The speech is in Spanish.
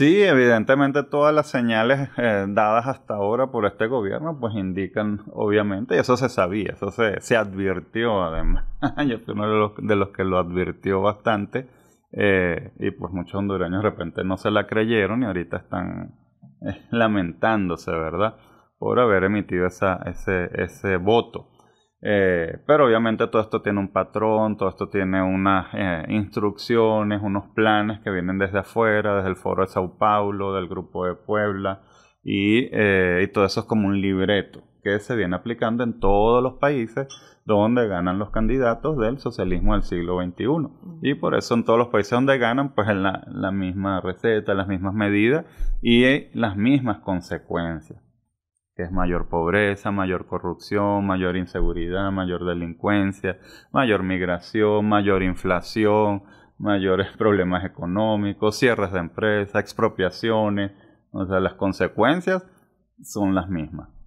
Sí, evidentemente todas las señales eh, dadas hasta ahora por este gobierno pues indican obviamente, y eso se sabía, eso se, se advirtió además, yo fui uno de los, que lo advirtió bastante eh, y pues muchos hondureños de repente no se la creyeron y ahorita están eh, lamentándose, ¿verdad? Por haber emitido esa, ese, ese voto. Eh, pero obviamente todo esto tiene un patrón, todo esto tiene unas eh, instrucciones, unos planes que vienen desde afuera, desde el foro de Sao Paulo, del grupo de Puebla, eh, y, todo eso es como un libreto que se viene aplicando en todos los países donde ganan los candidatos del socialismo del siglo XXI. Y por eso en todos los países donde ganan, pues es la misma receta, las mismas medidas y las mismas consecuencias es mayor pobreza, mayor corrupción, mayor inseguridad, mayor delincuencia, mayor migración, mayor inflación, mayores problemas económicos, cierres de empresas, expropiaciones, o sea, las consecuencias son las mismas.